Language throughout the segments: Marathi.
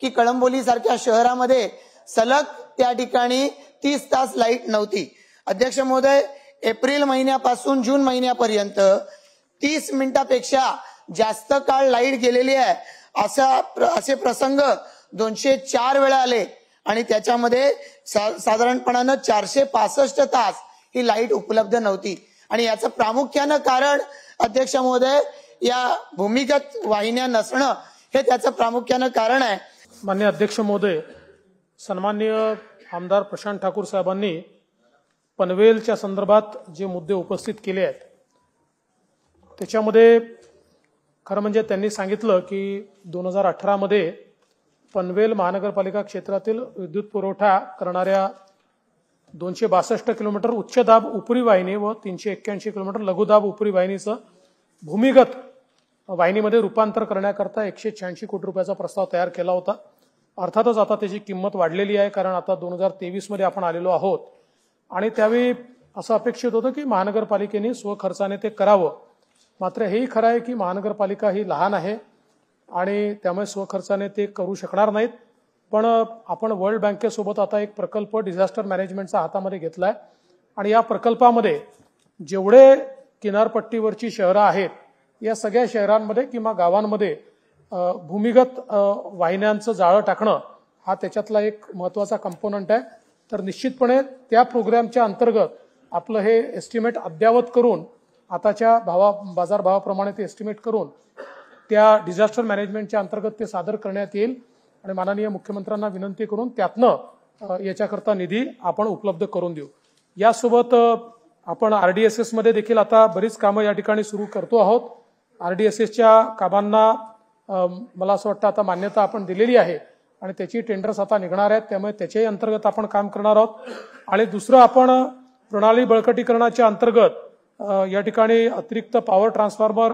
की कळंबोली सारख्या शहरामध्ये सलग त्या ठिकाणी तीस तास लाईट नव्हती अध्यक्ष महोदय एप्रिल महिन्यापासून जून महिन्यापर्यंत तीस मिनिटापेक्षा जास्त काळ लाईट गेलेली आहे असा प्र, असे प्रसंग दोनशे चार वेळा आले आणि त्याच्यामध्ये सा, साधारणपणानं चारशे पासष्ट तास ही लाईट उपलब्ध नव्हती आणि याचं प्रामुख्यानं कारण अध्यक्ष महोदय या भूमिगत वाहिन्या नसणं हे त्याचं प्रामुख्यानं कारण आहे मान्य अध्यक्ष महोदय सन्माननीय आमदार प्रशांत ठाकूर साहेबांनी पनवेलच्या संदर्भात जे मुद्दे उपस्थित केले आहेत त्याच्यामध्ये खरं म्हणजे त्यांनी सांगितलं की दोन हजार अठरामध्ये पनवेल महानगरपालिका क्षेत्रातील विद्युत पुरवठा करणाऱ्या दोनशे बासष्ट किलोमीटर उच्च दाब उपरी वाहिनी व तीनशे एक्क्याऐंशी किलोमीटर लघुदाब उपरी वाहिनीचं भूमिगत वाहिनीमध्ये रूपांतर करण्याकरता एकशे शहाऐंशी कोटी रुपयाचा प्रस्ताव तयार केला होता अर्थातच आता त्याची किंमत वाढलेली आहे कारण आता दोन हजार तेवीसमध्ये आपण आलेलो आहोत आणि त्यावेळी असं अपेक्षित होतं की महानगरपालिकेने स्वखर्चाने ते करावं मात्र हेही खरं आहे की महानगरपालिका ही लहान आहे आणि त्यामुळे स्वखर्चाने ते करू शकणार नाहीत पण आपण वर्ल्ड बँकेसोबत आता एक प्रकल्प डिझास्टर मॅनेजमेंटचा हातामध्ये घेतला आहे आणि या प्रकल्पामध्ये जेवढे किनारपट्टीवरची शहरं आहेत या सगळ्या शहरांमध्ये किंवा गावांमध्ये भूमिगत वाहिन्यांचं जाळं टाकणं हा त्याच्यातला एक महत्वाचा कंपोनंट आहे तर निश्चितपणे त्या प्रोग्रामच्या अंतर्गत आपलं हे एस्टिमेट अद्यावत करून आताच्या भावा बाजारभावाप्रमाणे ते एस्टिमेट करून त्या डिझास्टर मॅनेजमेंटच्या अंतर्गत ते सादर करण्यात येईल आणि माननीय मुख्यमंत्र्यांना विनंती करून त्यातनं याच्याकरता निधी आपण उपलब्ध करून देऊ यासोबत आपण आर डी एस एसमध्ये देखील आता बरीच कामं या ठिकाणी सुरू करतो आहोत आर डी एस एसच्या कामांना मला असं वाटतं आता मान्यता आपण दिलेली आहे आणि त्याची टेंडर्स आता निघणार आहेत त्यामुळे त्याच्याही अंतर्गत आपण काम करणार आहोत आणि दुसरं आपण प्रणाली बळकटीकरणाच्या अंतर्गत या ठिकाणी अतिरिक्त पॉवर ट्रान्सफॉर्मर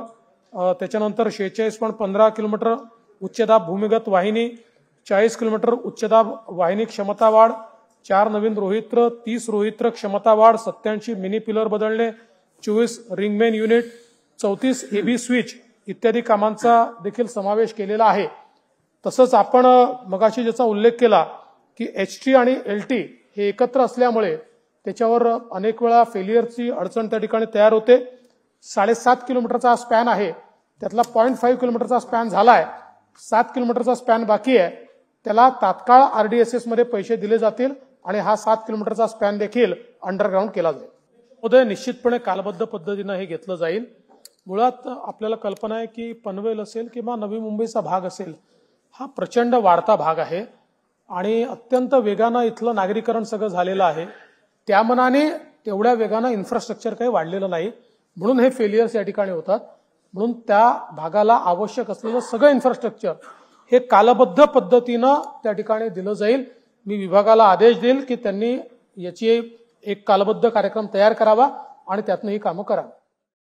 त्याच्यानंतर शेहेचाळीस पॉईंट पंधरा किलोमीटर उच्चदाब भूमिगत वाहिनी चाळीस किलोमीटर उच्चदाब वाहिनी क्षमता वाढ चार नवीन रोहित्र तीस रोहित्र क्षमता वाढ सत्याऐंशी मिनी पिलर बदलणे चोवीस रिंगमेन युनिट चौतीस एबी स्विच इत्यादी कामांचा देखील समावेश केलेला आहे तसंच आपण मगाशी ज्याचा उल्लेख केला की एच टी आणि एल टी हे एकत्र असल्यामुळे त्याच्यावर अनेक वेळा फेलियरची अडचण त्या ठिकाणी तयार होते साडेसात किलोमीटरचा हा स्पॅन आहे त्यातला पॉईंट फाईव्ह किलोमीटरचा स्पॅन झाला आहे सात किलोमीटरचा स्पॅन बाकी आहे त्याला तात्काळ आरडीएसएस मध्ये पैसे दिले जातील आणि हा सात किलोमीटरचा स्पॅन देखील अंडरग्राऊंड केला जाईल उदय निश्चितपणे कालबद्ध पद्धतीनं हे घेतलं जाईल मुळात आपल्याला कल्पना आहे की पनवेल असेल किंवा नवी मुंबईचा भाग असेल हा प्रचंड वाढता भाग आहे आणि अत्यंत वेगानं इथलं नागरीकरण सगळं झालेलं आहे त्या मनाने तेवढ्या वेगानं इन्फ्रास्ट्रक्चर काही वाढलेलं नाही म्हणून हे फेलियर्स या ठिकाणी होतात म्हणून त्या भागाला आवश्यक असलेलं सगळं इन्फ्रास्ट्रक्चर हे कालबद्ध पद्धतीनं त्या ठिकाणी दिलं जाईल मी विभागाला आदेश देईल की त्यांनी याची एक कालबद्ध कार्यक्रम तयार करावा आणि त्यातनं ही कामं करावी